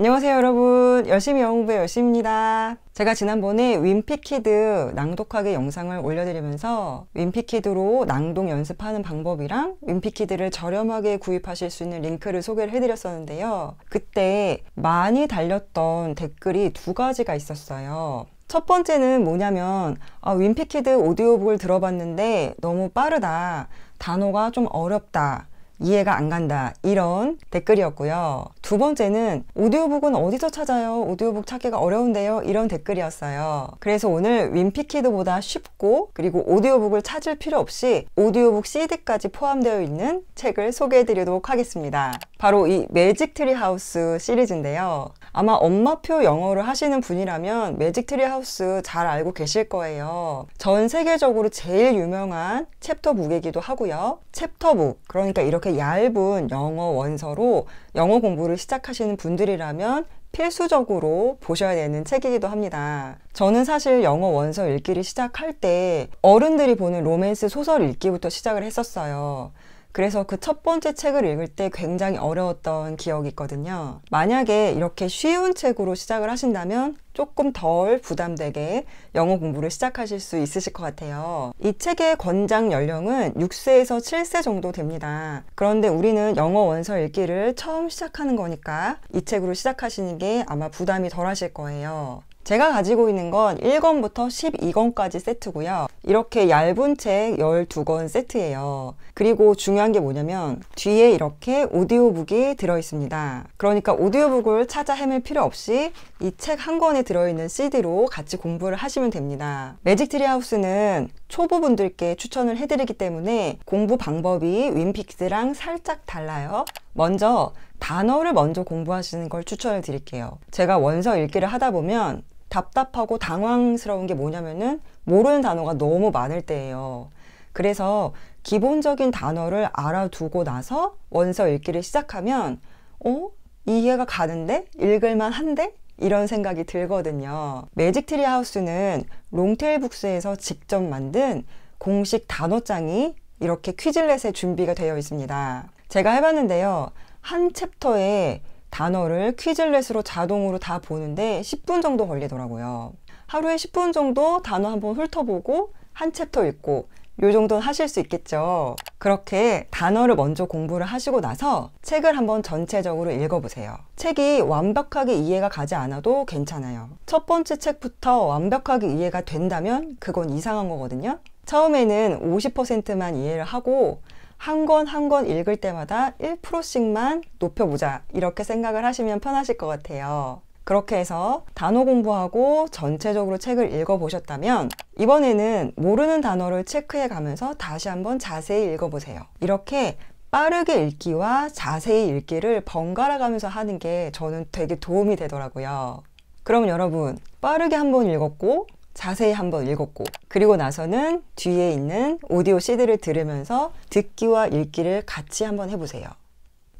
안녕하세요 여러분 열심히 영어공부 열심입니다 제가 지난번에 윈피키드 낭독하기 영상을 올려드리면서 윈피키드로 낭독 연습하는 방법이랑 윈피키드를 저렴하게 구입하실 수 있는 링크를 소개를 해드렸었는데요 그때 많이 달렸던 댓글이 두 가지가 있었어요 첫 번째는 뭐냐면 아, 윈피키드 오디오북을 들어봤는데 너무 빠르다 단어가 좀 어렵다 이해가 안 간다 이런 댓글이었고요. 두 번째는 오디오북은 어디서 찾아요? 오디오북 찾기가 어려운데요. 이런 댓글이었어요. 그래서 오늘 윈피키드보다 쉽고 그리고 오디오북을 찾을 필요 없이 오디오북 CD까지 포함되어 있는 책을 소개해드리도록 하겠습니다. 바로 이 매직 트리 하우스 시리즈인데요. 아마 엄마표 영어를 하시는 분이라면 매직 트리 하우스 잘 알고 계실 거예요. 전 세계적으로 제일 유명한 챕터북이기도 하고요. 챕터북, 그러니까 이렇게 얇은 영어 원서로 영어 공부를 시작하시는 분들이라면 필수적으로 보셔야 되는 책이기도 합니다. 저는 사실 영어 원서 읽기를 시작할 때 어른들이 보는 로맨스 소설 읽기부터 시작을 했었어요. 그래서 그 첫 번째 책을 읽을 때 굉장히 어려웠던 기억이 있거든요. 만약에 이렇게 쉬운 책으로 시작을 하신다면 조금 덜 부담되게 영어 공부를 시작하실 수 있으실 것 같아요. 이 책의 권장 연령은 6세에서 7세 정도 됩니다. 그런데 우리는 영어 원서 읽기를 처음 시작하는 거니까 이 책으로 시작하시는 게 아마 부담이 덜 하실 거예요. 제가 가지고 있는 건 1권부터 12권까지 세트고요. 이렇게 얇은 책 12권 세트예요. 그리고 중요한 게 뭐냐면 뒤에 이렇게 오디오북이 들어있습니다. 그러니까 오디오북을 찾아 헤맬 필요 없이 이 책 한 권에 들어있는 CD로 같이 공부를 하시면 됩니다. 매직 트리하우스는 초보분들께 추천을 해드리기 때문에 공부 방법이 윈픽스랑 살짝 달라요. 먼저 단어를 먼저 공부하시는 걸 추천을 드릴게요. 제가 원서 읽기를 하다 보면 답답하고 당황스러운 게 뭐냐면은 모르는 단어가 너무 많을 때예요. 그래서 기본적인 단어를 알아두고 나서 원서 읽기를 시작하면 어? 이해가 가는데? 읽을만 한데? 이런 생각이 들거든요. 매직 트리 하우스는 롱테일 북스에서 직접 만든 공식 단어장이 이렇게 퀴즐렛에 준비가 되어 있습니다. 제가 해봤는데요. 한 챕터에 단어를 퀴즐렛으로 자동으로 다 보는데 10분 정도 걸리더라고요. 하루에 10분 정도 단어 한번 훑어보고 한 챕터 읽고 요 정도는 하실 수 있겠죠. 그렇게 단어를 먼저 공부를 하시고 나서 책을 한번 전체적으로 읽어보세요. 책이 완벽하게 이해가 가지 않아도 괜찮아요. 첫 번째 책부터 완벽하게 이해가 된다면 그건 이상한 거거든요. 처음에는 50%만 이해를 하고 한권한권 읽을 때마다 1%씩만 높여보자 이렇게 생각을 하시면 편하실 것 같아요. 그렇게 해서 단어 공부하고 전체적으로 책을 읽어보셨다면 이번에는 모르는 단어를 체크해 가면서 다시 한번 자세히 읽어보세요. 이렇게 빠르게 읽기와 자세히 읽기를 번갈아 가면서 하는 게 저는 되게 도움이 되더라고요. 그럼 여러분 빠르게 한번 읽었고 자세히 한번 읽었고 그리고 나서는 뒤에 있는 오디오 CD를 들으면서 듣기와 읽기를 같이 한번 해보세요.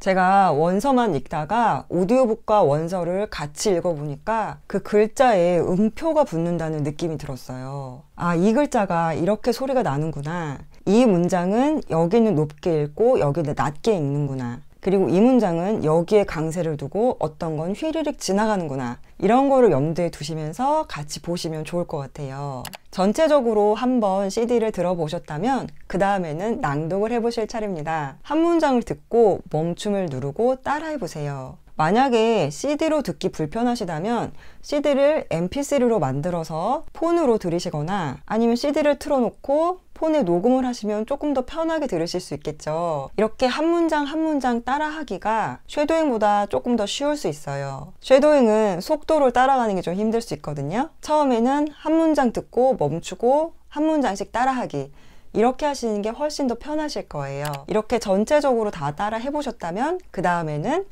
제가 원서만 읽다가 오디오북과 원서를 같이 읽어보니까 그 글자에 음표가 붙는다는 느낌이 들었어요. 아, 이 글자가 이렇게 소리가 나는구나. 이 문장은 여기는 높게 읽고 여기는 낮게 읽는구나. 그리고 이 문장은 여기에 강세를 두고 어떤 건 휘리릭 지나가는구나. 이런 거를 염두에 두시면서 같이 보시면 좋을 것 같아요. 전체적으로 한번 CD를 들어보셨다면 그 다음에는 낭독을 해보실 차례입니다. 한 문장을 듣고 멈춤을 누르고 따라해보세요. 만약에 CD로 듣기 불편하시다면 CD를 MP3로 만들어서 폰으로 들으시거나 아니면 CD를 틀어놓고 폰에 녹음을 하시면 조금 더 편하게 들으실 수 있겠죠. 이렇게 한 문장 한 문장 따라하기가 쉐도잉보다 조금 더 쉬울 수 있어요. 쉐도잉은 속도를 따라가는 게 좀 힘들 수 있거든요. 처음에는 한 문장 듣고 멈추고 한 문장씩 따라하기 이렇게 하시는 게 훨씬 더 편하실 거예요. 이렇게 전체적으로 다 따라 해보셨다면 그 다음에는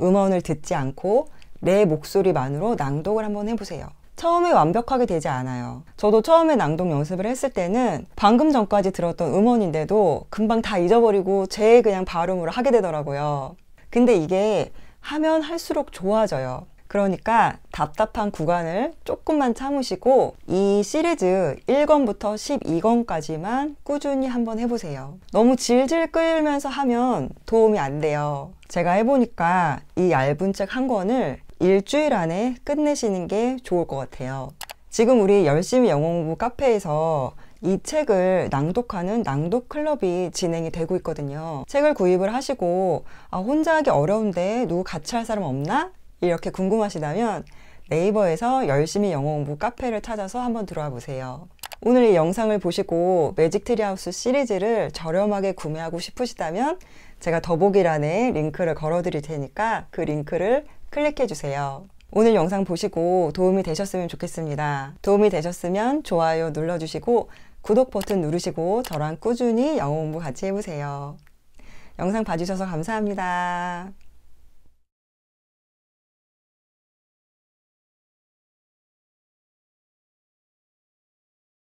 음원을 듣지 않고 내 목소리만으로 낭독을 한번 해보세요. 처음에 완벽하게 되지 않아요. 저도 처음에 낭독 연습을 했을 때는 방금 전까지 들었던 음원인데도 금방 다 잊어버리고 제 그냥 발음으로 하게 되더라고요. 근데 이게 하면 할수록 좋아져요. 그러니까 답답한 구간을 조금만 참으시고 이 시리즈 1권부터 12권까지만 꾸준히 한번 해보세요. 너무 질질 끌면서 하면 도움이 안 돼요. 제가 해보니까 이 얇은 책 한 권을 일주일 안에 끝내시는 게 좋을 것 같아요. 지금 우리 열심히 영어 공부 카페에서 이 책을 낭독하는 낭독 클럽이 진행이 되고 있거든요. 책을 구입을 하시고 아, 혼자 하기 어려운데 누구 같이 할 사람 없나? 이렇게 궁금하시다면 네이버에서 열심히 영어 공부 카페를 찾아서 한번 들어와 보세요. 오늘 이 영상을 보시고 매직 트리하우스 시리즈를 저렴하게 구매하고 싶으시다면 제가 더보기란에 링크를 걸어 드릴 테니까 그 링크를 클릭해주세요. 오늘 영상 보시고 도움이 되셨으면 좋겠습니다. 도움이 되셨으면 좋아요 눌러주시고 구독 버튼 누르시고 저랑 꾸준히 영어 공부 같이 해보세요. 영상 봐주셔서 감사합니다.